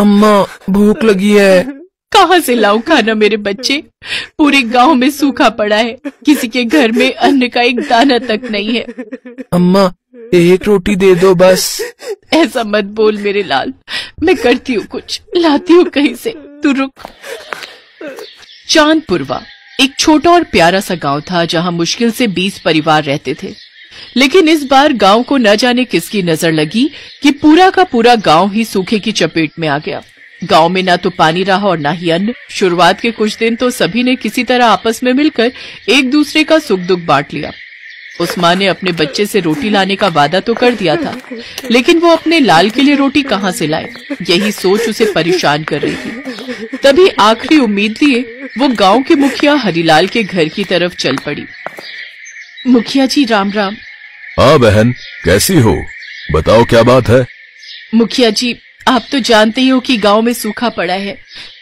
अम्मा भूख लगी है कहाँ से लाओ खाना मेरे बच्चे पूरे गांव में सूखा पड़ा है किसी के घर में अन्न का एक दाना तक नहीं है अम्मा एक रोटी दे दो बस ऐसा मत बोल मेरे लाल मैं करती हूँ कुछ लाती हूँ कहीं से तू रुक चांदपुरवा एक छोटा और प्यारा सा गांव था जहाँ मुश्किल से बीस परिवार रहते थे लेकिन इस बार गांव को न जाने किसकी नजर लगी कि पूरा का पूरा गांव ही सूखे की चपेट में आ गया गांव में ना तो पानी रहा और ना ही अन्न शुरुआत के कुछ दिन तो सभी ने किसी तरह आपस में मिलकर एक दूसरे का सुख दुख बांट लिया माँ ने अपने बच्चे से रोटी लाने का वादा तो कर दिया था लेकिन वो अपने लाल के लिए रोटी कहाँ से लाए यही सोच उसे परेशान कर रही थी तभी आखिरी उम्मीद लिए वो गांव के मुखिया हरिलाल के घर की तरफ चल पड़ी मुखिया जी राम राम हाँ बहन कैसी हो बताओ क्या बात है मुखिया जी आप तो जानते ही हो कि गांव में सूखा पड़ा है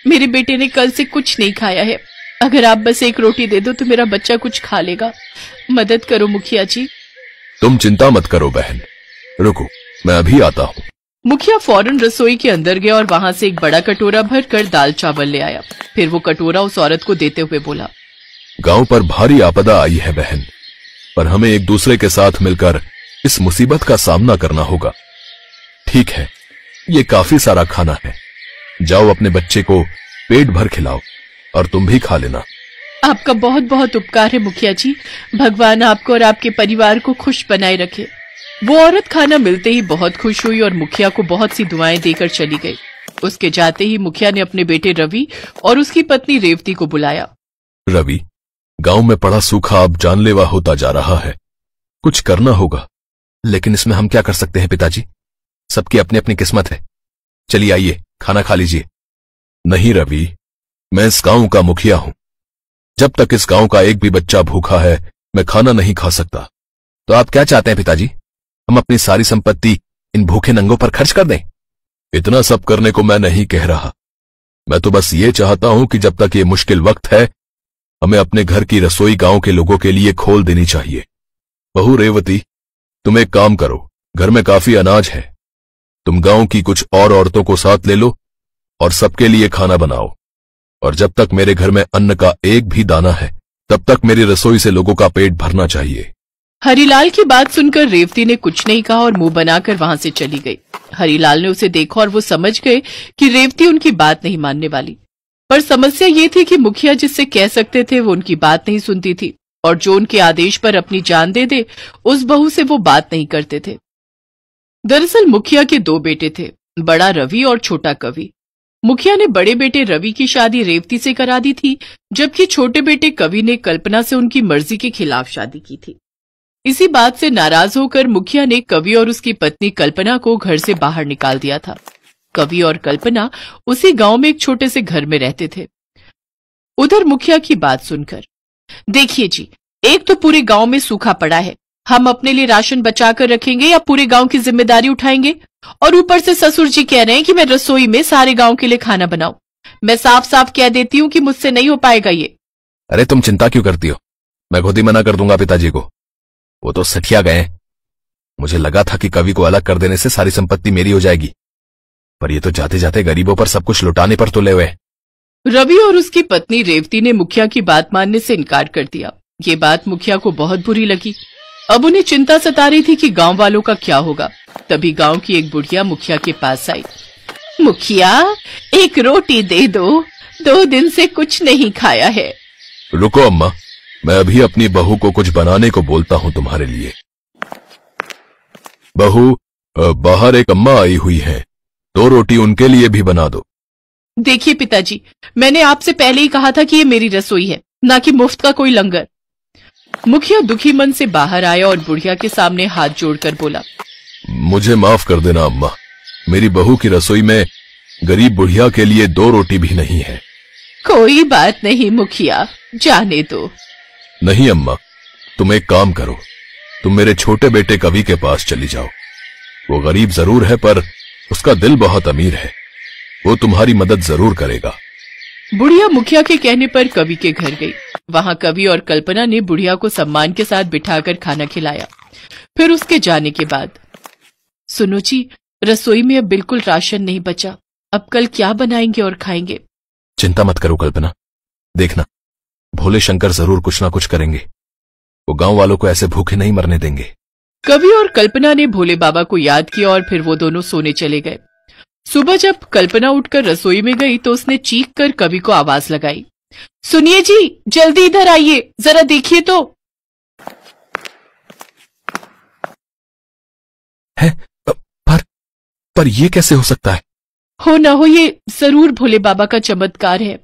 मेरे बेटे ने कल से कुछ नहीं खाया है अगर आप बस एक रोटी दे दो तो मेरा बच्चा कुछ खा लेगा मदद करो मुखिया जी तुम चिंता मत करो बहन रुको मैं अभी आता हूँ मुखिया फौरन रसोई के अंदर गया और वहाँ से एक बड़ा कटोरा भर कर दाल चावल ले आया फिर वो कटोरा उस औरत को देते हुए बोला गांव पर भारी आपदा आई है बहन पर हमें एक दूसरे के साथ मिलकर इस मुसीबत का सामना करना होगा ठीक है ये काफी सारा खाना है जाओ अपने बच्चे को पेट भर खिलाओ और तुम भी खा लेना आपका बहुत बहुत उपकार है मुखिया जी भगवान आपको और आपके परिवार को खुश बनाए रखे वो औरत खाना मिलते ही बहुत खुश हुई और मुखिया को बहुत सी दुआएं देकर चली गई उसके जाते ही मुखिया ने अपने बेटे रवि और उसकी पत्नी रेवती को बुलाया रवि गांव में पड़ा सूखा अब जानलेवा होता जा रहा है कुछ करना होगा लेकिन इसमें हम क्या कर सकते हैं पिताजी सबकी अपनी अपनी किस्मत है चलिए आइए खाना खा लीजिए नहीं रवि मैं इस गांव का मुखिया हूं जब तक इस गांव का एक भी बच्चा भूखा है मैं खाना नहीं खा सकता तो आप क्या चाहते हैं पिताजी हम अपनी सारी संपत्ति इन भूखे नंगों पर खर्च कर दें इतना सब करने को मैं नहीं कह रहा मैं तो बस ये चाहता हूं कि जब तक ये मुश्किल वक्त है हमें अपने घर की रसोई गांव के लोगों के लिए खोल देनी चाहिए बहु रेवती तुम एक काम करो घर में काफी अनाज है तुम गांव की कुछ और औरतों को साथ ले लो और सबके लिए खाना बनाओ और जब तक मेरे घर में अन्न का एक भी दाना है तब तक मेरी रसोई से लोगों का पेट भरना चाहिए हरिलाल की बात सुनकर रेवती ने कुछ नहीं कहा और मुंह बनाकर वहां से चली गई हरिलाल ने उसे देखा और वो समझ गए कि रेवती उनकी बात नहीं मानने वाली पर समस्या ये थी कि मुखिया जिससे कह सकते थे वो उनकी बात नहीं सुनती थी और जो उनके आदेश पर अपनी जान दे दे उस बहू से वो बात नहीं करते थे दरअसल मुखिया के दो बेटे थे बड़ा रवि और छोटा कवि मुखिया ने बड़े बेटे रवि की शादी रेवती से करा दी थी जबकि छोटे बेटे कवि ने कल्पना से उनकी मर्जी के खिलाफ शादी की थी इसी बात से नाराज होकर मुखिया ने कवि और उसकी पत्नी कल्पना को घर से बाहर निकाल दिया था कवि और कल्पना उसी गांव में एक छोटे से घर में रहते थे उधर मुखिया की बात सुनकर देखिए जी एक तो पूरे गांव में सूखा पड़ा है हम अपने लिए राशन बचा कर रखेंगे या पूरे गांव की जिम्मेदारी उठाएंगे और ऊपर से ससुर जी कह रहे हैं कि मैं रसोई में सारे गांव के लिए खाना बनाऊं मैं साफ साफ कह देती हूँ कि मुझसे नहीं हो पाएगा ये अरे तुम चिंता क्यों करती हो मैं खुद ही मना कर दूंगा पिताजी को वो तो सठिया गए मुझे लगा था कि कवि को अलग कर देने से सारी संपत्ति मेरी हो जाएगी पर ये तो जाते जाते गरीबों पर सब कुछ लुटाने पर तुले हुए रवि और उसकी पत्नी रेवती ने मुखिया की बात मानने से इनकार कर दिया ये बात मुखिया को बहुत बुरी लगी अब उन्हें चिंता सता रही थी कि गांव वालों का क्या होगा तभी गांव की एक बुढ़िया मुखिया के पास आई मुखिया एक रोटी दे दो दो दिन से कुछ नहीं खाया है रुको अम्मा मैं अभी अपनी बहू को कुछ बनाने को बोलता हूँ तुम्हारे लिए बहू बाहर एक अम्मा आई हुई है दो रोटी उनके लिए भी बना दो देखिए पिताजी मैंने आपसे पहले ही कहा था कि ये मेरी रसोई है ना कि मुफ्त का कोई लंगर मुखिया दुखी मन से बाहर आया और बुढ़िया के सामने हाथ जोड़कर बोला मुझे माफ कर देना अम्मा मेरी बहू की रसोई में गरीब बुढ़िया के लिए दो रोटी भी नहीं है कोई बात नहीं मुखिया जाने दो नहीं अम्मा तुम एक काम करो तुम मेरे छोटे बेटे कवि के पास चली जाओ वो गरीब जरूर है पर उसका दिल बहुत अमीर है वो तुम्हारी मदद जरूर करेगा बुढ़िया मुखिया के कहने पर कवि के घर गई वहाँ कवि और कल्पना ने बुढ़िया को सम्मान के साथ बिठाकर खाना खिलाया फिर उसके जाने के बाद सुनो जी रसोई में अब बिल्कुल राशन नहीं बचा अब कल क्या बनाएंगे और खाएंगे चिंता मत करो कल्पना देखना भोले शंकर जरूर कुछ ना कुछ करेंगे वो गांव वालों को ऐसे भूखे नहीं मरने देंगे कवि और कल्पना ने भोले बाबा को याद किया और फिर वो दोनों सोने चले गए सुबह जब कल्पना उठकर रसोई में गई तो उसने चीख कर कवि को आवाज लगाई सुनिए जी जल्दी इधर आइए जरा देखिए तो है पर पर ये कैसे हो सकता है हो ना हो ये जरूर भोले बाबा का चमत्कार है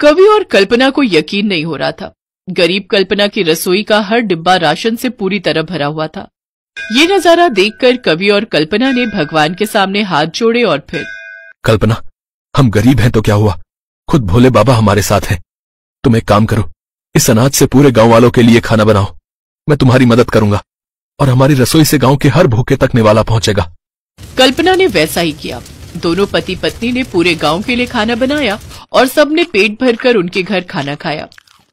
कवि और कल्पना को यकीन नहीं हो रहा था गरीब कल्पना की रसोई का हर डिब्बा राशन से पूरी तरह भरा हुआ था ये नजारा देखकर कवि और कल्पना ने भगवान के सामने हाथ जोड़े और फिर कल्पना हम गरीब हैं तो क्या हुआ खुद भोले बाबा हमारे साथ हैं तुम एक काम करो इस अनाज से पूरे गांव वालों के लिए खाना बनाओ मैं तुम्हारी मदद करूंगा और हमारी रसोई से गांव के हर भूखे तक निवाला पहुंचेगा कल्पना ने वैसा ही किया दोनों पति पत्नी ने पूरे गांव के लिए खाना बनाया और सबने पेट भरकर उनके घर खाना खाया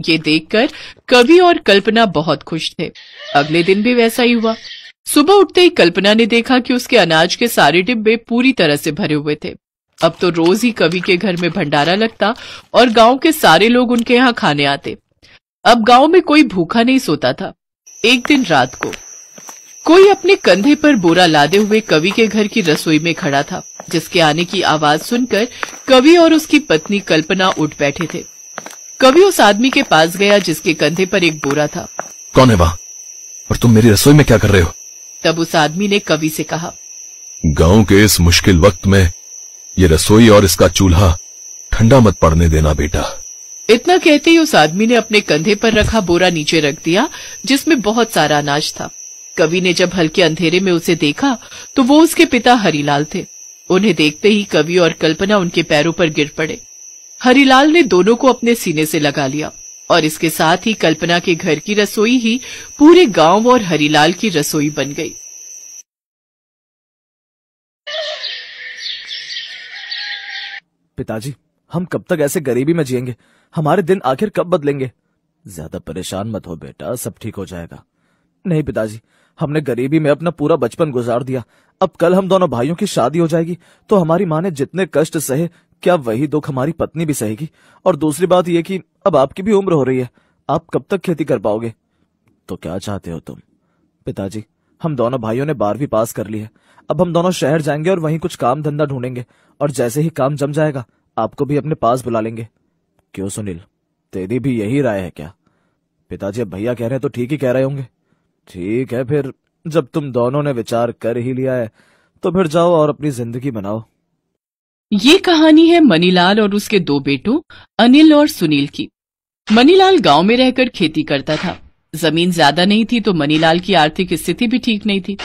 ये देखकर कवि और कल्पना बहुत खुश थे अगले दिन भी वैसा ही हुआ सुबह उठते ही कल्पना ने देखा कि उसके अनाज के सारे डिब्बे पूरी तरह से भरे हुए थे अब तो रोज ही कवि के घर में भंडारा लगता और गांव के सारे लोग उनके यहाँ खाने आते अब गांव में कोई भूखा नहीं सोता था एक दिन रात को कोई अपने कंधे पर बोरा लादे हुए कवि के घर की रसोई में खड़ा था जिसके आने की आवाज सुनकर कवि और उसकी पत्नी कल्पना उठ बैठे थे कभी उस आदमी के पास गया जिसके कंधे पर एक बोरा था कौन है वहाँ और तुम मेरी रसोई में क्या कर रहे हो तब उस आदमी ने कवि से कहा गांव के इस मुश्किल वक्त में ये रसोई और इसका चूल्हा ठंडा मत पड़ने देना बेटा इतना कहते ही उस आदमी ने अपने कंधे पर रखा बोरा नीचे रख दिया जिसमें बहुत सारा अनाज था कवि ने जब हल्के अंधेरे में उसे देखा तो वो उसके पिता हरिलाल थे उन्हें देखते ही कवि और कल्पना उनके पैरों पर गिर पड़े हरिलाल ने दोनों को अपने सीने से लगा लिया और इसके साथ ही कल्पना के घर की रसोई ही पूरे गांव और हरिलाल की रसोई बन गई पिताजी हम कब तक ऐसे गरीबी में जिएंगे हमारे दिन आखिर कब बदलेंगे ज्यादा परेशान मत हो बेटा सब ठीक हो जाएगा नहीं पिताजी हमने गरीबी में अपना पूरा बचपन गुजार दिया अब कल हम दोनों भाइयों की शादी हो जाएगी तो हमारी माँ ने जितने कष्ट सहे क्या वही दुख हमारी पत्नी भी सहेगी और दूसरी बात यह कि अब आपकी भी उम्र हो रही है आप कब तक खेती कर पाओगे तो क्या चाहते हो तुम पिताजी हम दोनों भाइयों ने बारहवीं पास कर ली है अब हम दोनों शहर जाएंगे और वहीं कुछ काम धंधा ढूंढेंगे और जैसे ही काम जम जाएगा आपको भी अपने पास बुला लेंगे क्यों सुनील तेरी भी यही राय है क्या पिताजी अब भैया कह रहे हैं तो ठीक ही कह रहे होंगे ठीक है फिर जब तुम दोनों ने विचार कर ही लिया है तो फिर जाओ और अपनी जिंदगी बनाओ ये कहानी है मनीलाल और उसके दो बेटों अनिल और सुनील की मनीलाल गांव में रहकर खेती करता था जमीन ज्यादा नहीं थी तो मनीलाल की आर्थिक स्थिति भी ठीक नहीं थी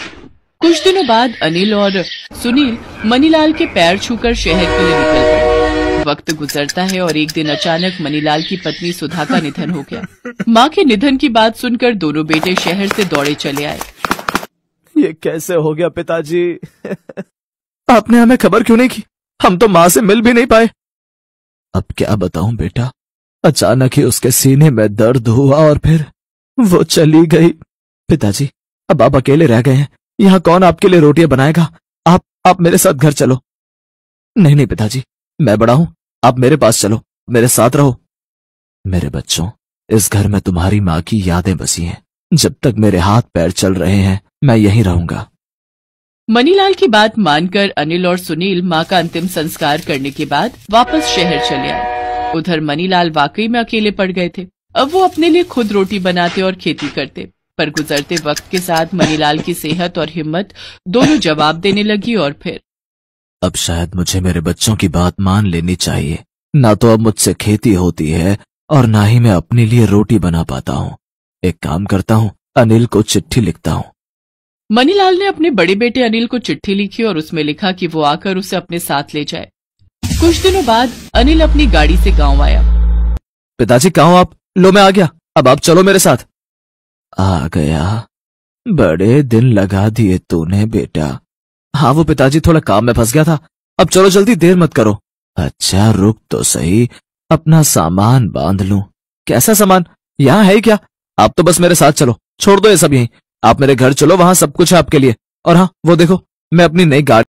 कुछ दिनों बाद अनिल और सुनील मनीलाल के पैर छूकर शहर के लिए निकल गए वक्त गुजरता है और एक दिन अचानक मनीलाल की पत्नी सुधा का निधन हो गया माँ के निधन की बात सुनकर दोनों बेटे शहर से दौड़े चले आए ये कैसे हो गया पिताजी आपने हमें खबर क्यों नहीं की हम तो मां से मिल भी नहीं पाए अब क्या बताऊं बेटा अचानक ही उसके सीने में दर्द हुआ और फिर वो चली गई पिताजी अब आप अकेले रह गए हैं यहां कौन आपके लिए रोटियां बनाएगा आप आप मेरे साथ घर चलो नहीं नहीं पिताजी मैं बड़ा हूं आप मेरे पास चलो मेरे साथ रहो मेरे बच्चों इस घर में तुम्हारी माँ की यादें बसी हैं जब तक मेरे हाथ पैर चल रहे हैं मैं यहीं रहूंगा मनीलाल की बात मानकर अनिल और सुनील मां का अंतिम संस्कार करने के बाद वापस शहर चले आए उधर मनीलाल वाकई में अकेले पड़ गए थे अब वो अपने लिए खुद रोटी बनाते और खेती करते पर गुजरते वक्त के साथ मनीलाल की सेहत और हिम्मत दोनों जवाब देने लगी और फिर अब शायद मुझे मेरे बच्चों की बात मान लेनी चाहिए ना तो अब मुझसे खेती होती है और ना ही मैं अपने लिए रोटी बना पाता हूँ एक काम करता हूँ अनिल को चिट्ठी लिखता हूँ मनीलाल ने अपने बड़े बेटे अनिल को चिट्ठी लिखी और उसमें लिखा कि वो आकर उसे अपने साथ ले जाए कुछ दिनों बाद अनिल अपनी गाड़ी से गांव आया पिताजी कहा आप लो मैं आ गया अब आप चलो मेरे साथ आ गया बड़े दिन लगा दिए तूने बेटा हाँ वो पिताजी थोड़ा काम में फंस गया था अब चलो जल्दी देर मत करो अच्छा रुक तो सही अपना सामान बांध लू कैसा सामान यहाँ है क्या आप तो बस मेरे साथ चलो छोड़ दो ये सब यहीं आप मेरे घर चलो वहां सब कुछ है आपके लिए और हाँ वो देखो मैं अपनी नई गाड़ी